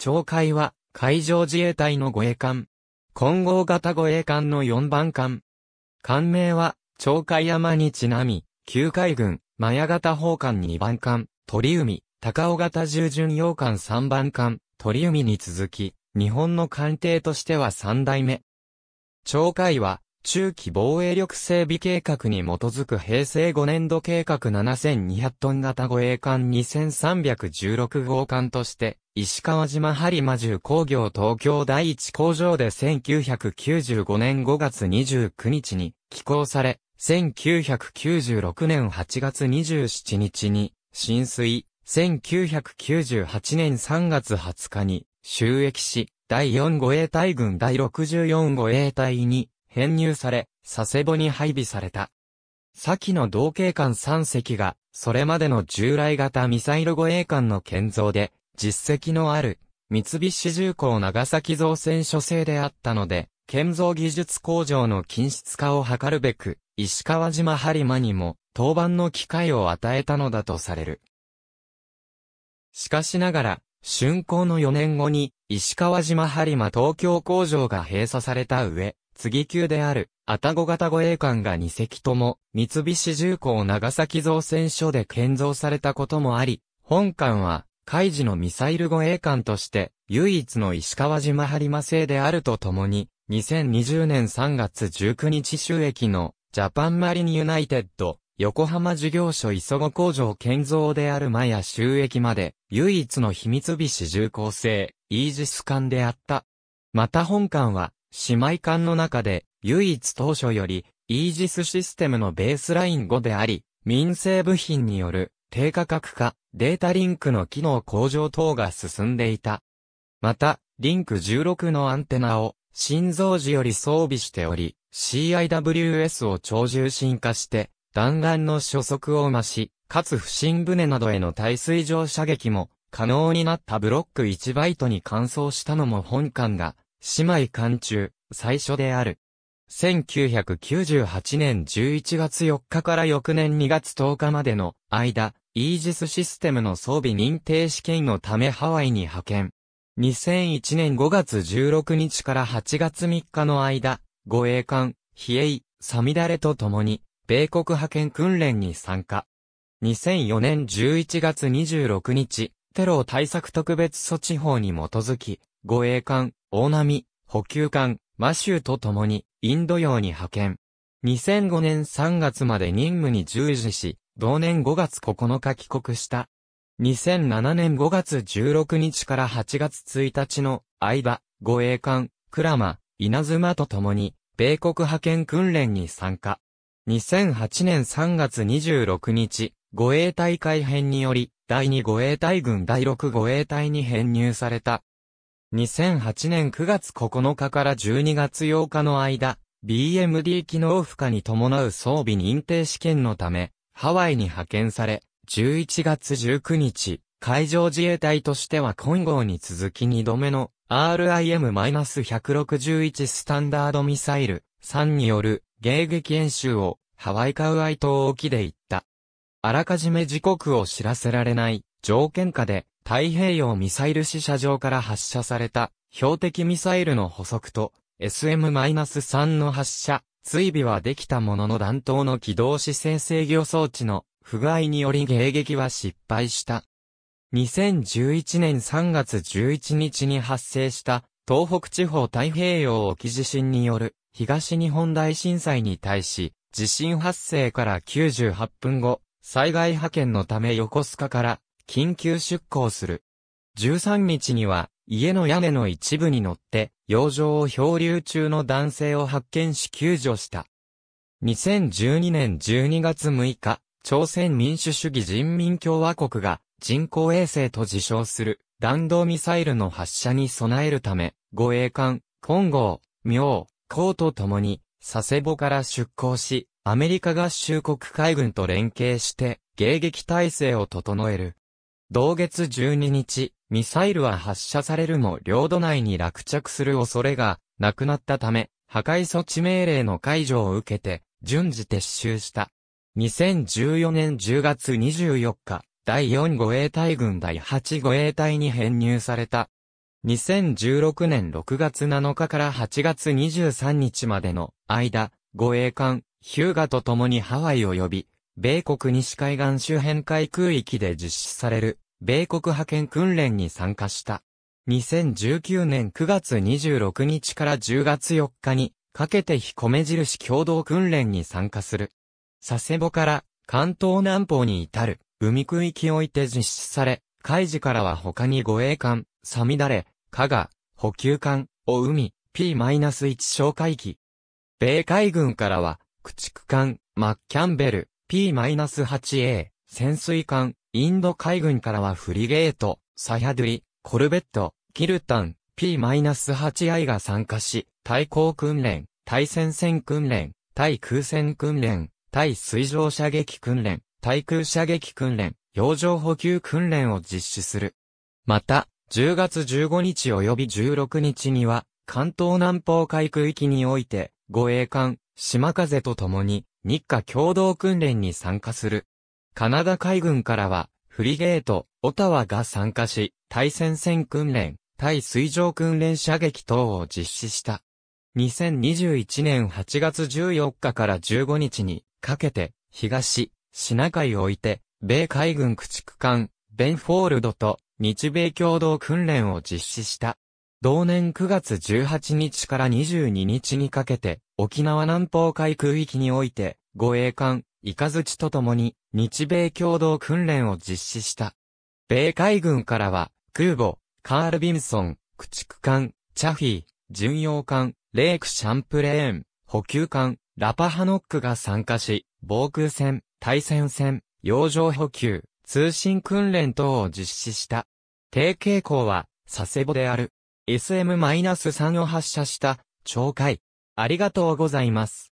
鳥海は、海上自衛隊の護衛艦。混合型護衛艦の4番艦。艦名は、鳥海山にちなみ、旧海軍、マヤ型砲艦2番艦、鳥海、高尾型従順洋艦3番艦、鳥海に続き、日本の艦艇としては3代目。鳥海は、中期防衛力整備計画に基づく平成5年度計画7200トン型護衛艦2316号艦として、石川島播磨重工業東京第一工場で1995年5月29日に寄港され、1996年8月27日に浸水、1998年3月20日に収益し、第4護衛隊軍第64護衛隊に編入され、佐世保に配備された。先の同型艦3隻が、それまでの従来型ミサイル護衛艦の建造で、実績のある、三菱重工長崎造船所製であったので、建造技術工場の均質化を図るべく、石川島播磨にも、当番の機会を与えたのだとされる。しかしながら、竣工の4年後に、石川島播磨東京工場が閉鎖された上、次級である、アタゴ型護衛艦が2隻とも、三菱重工長崎造船所で建造されたこともあり、本艦は、海事のミサイル護衛艦として、唯一の石川島張馬製であるとともに、2020年3月19日収益の、ジャパンマリニユナイテッド、横浜事業所磯子工場建造であるマヤ収益まで、唯一の秘密菱重工製、イージス艦であった。また本艦は、姉妹艦の中で唯一当初よりイージスシステムのベースライン5であり、民生部品による低価格化、データリンクの機能向上等が進んでいた。また、リンク16のアンテナを心臓時より装備しており、CIWS を超重心化して、弾丸の初速を増し、かつ不審船などへの耐水上射撃も可能になったブロック1バイトに換装したのも本艦が姉妹館中、最初である。1998年11月4日から翌年2月10日までの間、イージスシステムの装備認定試験のためハワイに派遣。2001年5月16日から8月3日の間、護衛艦、比叡、サミダレと共に、米国派遣訓練に参加。2004年11月26日、テロ対策特別措置法に基づき、護衛艦、大波、補給艦、マシューと共に、インド洋に派遣。2005年3月まで任務に従事し、同年5月9日帰国した。2007年5月16日から8月1日の間、護衛艦、クラマ、稲妻と共に、米国派遣訓練に参加。2008年3月26日、護衛隊改編により、第2護衛隊軍第6護衛隊に編入された。2008年9月9日から12月8日の間、BMD 機能負荷に伴う装備認定試験のため、ハワイに派遣され、11月19日、海上自衛隊としては今後に続き2度目の RIM-161 スタンダードミサイル3による迎撃演習をハワイカウアイ島沖で行った。あらかじめ時刻を知らせられない条件下で太平洋ミサイル試射場から発射された標的ミサイルの捕捉と SM-3 の発射、追尾はできたものの弾頭の軌動姿勢制御装置の不具合により迎撃は失敗した。2011年3月11日に発生した東北地方太平洋沖地震による東日本大震災に対し、地震発生から98分後、災害派遣のため横須賀から緊急出港する。13日には、家の屋根の一部に乗って、洋上を漂流中の男性を発見し救助した。2012年12月6日、朝鮮民主主義人民共和国が人工衛星と自称する弾道ミサイルの発射に備えるため、護衛艦、金剛、明、江と共に、佐世保から出港し、アメリカ合衆国海軍と連携して、迎撃態勢を整える。同月12日、ミサイルは発射されるも領土内に落着する恐れがなくなったため、破壊措置命令の解除を受けて、順次撤収した。2014年10月24日、第4護衛隊軍第8護衛隊に編入された。2016年6月7日から8月23日までの間、護衛艦、ヒューガと共にハワイを呼び、米国西海岸周辺海空域で実施される、米国派遣訓練に参加した。2019年9月26日から10月4日に、かけて日米印共同訓練に参加する。佐世保から関東南方に至る海区域おいて実施され、海事からは他に護衛艦、サミダレ、加賀、補給艦、お海、P-1 小海機。米海軍からは、駆逐艦、マッキャンベル、P-8A、潜水艦、インド海軍からはフリゲート、サヤドゥリ、コルベット、キルタン、P-8I が参加し、対抗訓練、対戦線訓練、対空戦訓練、対水上射撃訓練、対空射撃訓練、洋上補給訓練を実施する。また、10月15日及び16日には、関東南方海区域において、護衛艦、島風と共に、日華共同訓練に参加する。カナダ海軍からは、フリゲート、オタワが参加し、対戦線訓練、対水上訓練射撃等を実施した。2021年8月14日から15日にかけて、東、シナ海を置いて、米海軍駆逐艦、ベンフォールドと日米共同訓練を実施した。同年9月18日から22日にかけて、沖縄南方海空域において、護衛艦、イカズチとともに、日米共同訓練を実施した。米海軍からは、空母、カール・ビンソン、駆逐艦、チャフィー、巡洋艦、レイク・シャンプレーン、補給艦、ラパハノックが参加し、防空戦、対戦戦、洋上補給、通信訓練等を実施した。低傾向は、佐世保である。SM-3 を発射した、懲戒。ありがとうございます。